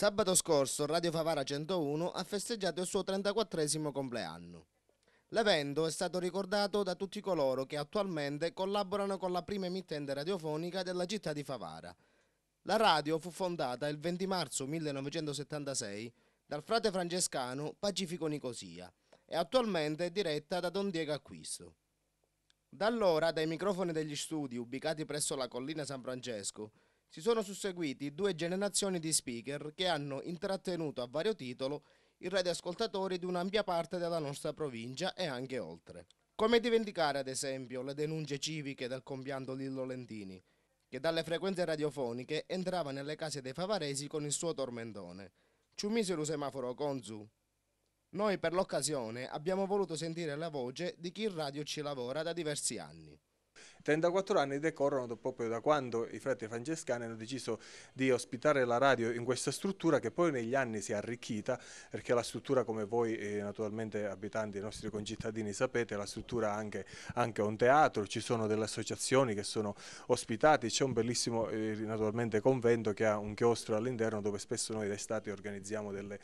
Sabato scorso Radio Favara 101 ha festeggiato il suo 34 compleanno. L'evento è stato ricordato da tutti coloro che attualmente collaborano con la prima emittente radiofonica della città di Favara. La radio fu fondata il 20 marzo 1976 dal frate francescano Pacifico Nicosia e attualmente è diretta da Don Diego Acquisto. Da allora, dai microfoni degli studi ubicati presso la collina San Francesco, si sono susseguiti due generazioni di speaker che hanno intrattenuto a vario titolo i radioascoltatori di un'ampia parte della nostra provincia e anche oltre. Come dimenticare ad esempio le denunce civiche del compianto Lillo Lentini, che dalle frequenze radiofoniche entrava nelle case dei favaresi con il suo tormentone. Ci misero semaforo Conzu. Noi per l'occasione abbiamo voluto sentire la voce di chi in radio ci lavora da diversi anni. 34 anni decorrono proprio da quando i frati francescani hanno deciso di ospitare la radio in questa struttura che poi negli anni si è arricchita perché la struttura come voi eh, naturalmente abitanti, i nostri concittadini sapete, la struttura anche, anche un teatro, ci sono delle associazioni che sono ospitate, c'è un bellissimo eh, naturalmente convento che ha un chiostro all'interno dove spesso noi d'estate organizziamo delle,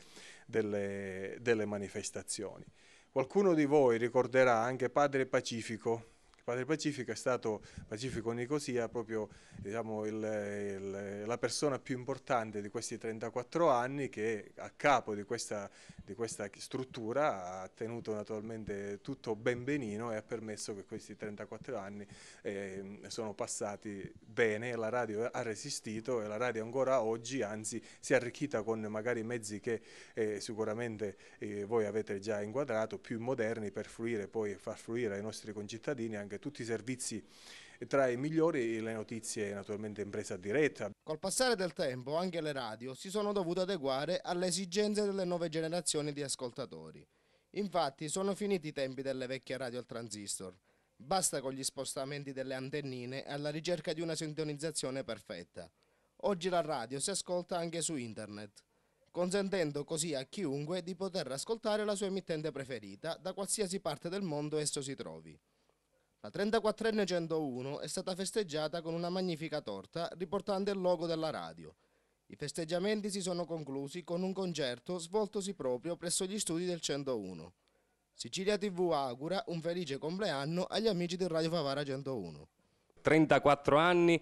delle, delle manifestazioni. Qualcuno di voi ricorderà anche Padre Pacifico, Padre Pacifico è stato Pacifico Nicosia proprio diciamo, il, il, la persona più importante di questi 34 anni che a capo di questa, di questa struttura ha tenuto naturalmente tutto ben benino e ha permesso che questi 34 anni eh, sono passati bene, la radio ha resistito e la radio ancora oggi anzi si è arricchita con magari mezzi che eh, sicuramente eh, voi avete già inquadrato, più moderni per fruire poi far fruire ai nostri concittadini anche perché tutti i servizi tra i migliori e le notizie naturalmente in presa diretta. Col passare del tempo anche le radio si sono dovute adeguare alle esigenze delle nuove generazioni di ascoltatori. Infatti sono finiti i tempi delle vecchie radio al transistor. Basta con gli spostamenti delle antennine alla ricerca di una sintonizzazione perfetta. Oggi la radio si ascolta anche su internet, consentendo così a chiunque di poter ascoltare la sua emittente preferita da qualsiasi parte del mondo esso si trovi. La 34enne 101 è stata festeggiata con una magnifica torta riportante il logo della radio. I festeggiamenti si sono conclusi con un concerto svoltosi proprio presso gli studi del 101. Sicilia TV augura un felice compleanno agli amici del Radio Favara 101. 34 anni,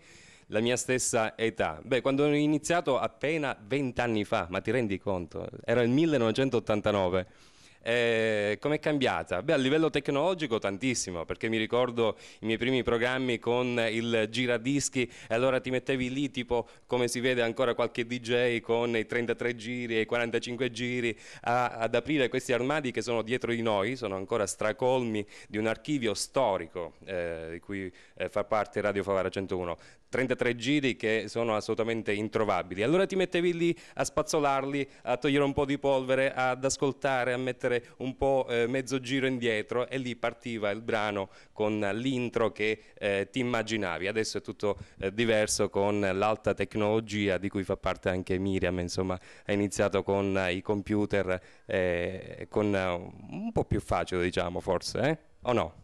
la mia stessa età. Beh, quando ho iniziato appena 20 anni fa, ma ti rendi conto? Era il 1989. Eh, Com'è cambiata? Beh, a livello tecnologico tantissimo, perché mi ricordo i miei primi programmi con il giradischi e allora ti mettevi lì tipo come si vede ancora qualche DJ con i 33 giri e i 45 giri a, ad aprire questi armadi che sono dietro di noi, sono ancora stracolmi di un archivio storico eh, di cui eh, fa parte Radio Favara 101. 33 giri che sono assolutamente introvabili. Allora ti mettevi lì a spazzolarli, a togliere un po' di polvere, ad ascoltare, a mettere mettere un po' eh, mezzo giro indietro e lì partiva il brano con l'intro che eh, ti immaginavi. Adesso è tutto eh, diverso con l'alta tecnologia di cui fa parte anche Miriam, insomma ha iniziato con eh, i computer, eh, con, eh, un po' più facile diciamo forse, o no?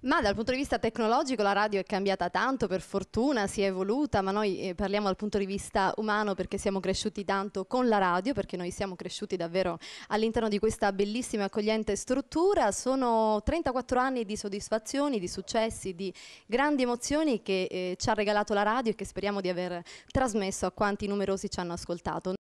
Ma dal punto di vista tecnologico la radio è cambiata tanto, per fortuna si è evoluta, ma noi eh, parliamo dal punto di vista umano perché siamo cresciuti tanto con la radio, perché noi siamo cresciuti davvero all'interno di questa bellissima e accogliente struttura. Sono 34 anni di soddisfazioni, di successi, di grandi emozioni che eh, ci ha regalato la radio e che speriamo di aver trasmesso a quanti numerosi ci hanno ascoltato.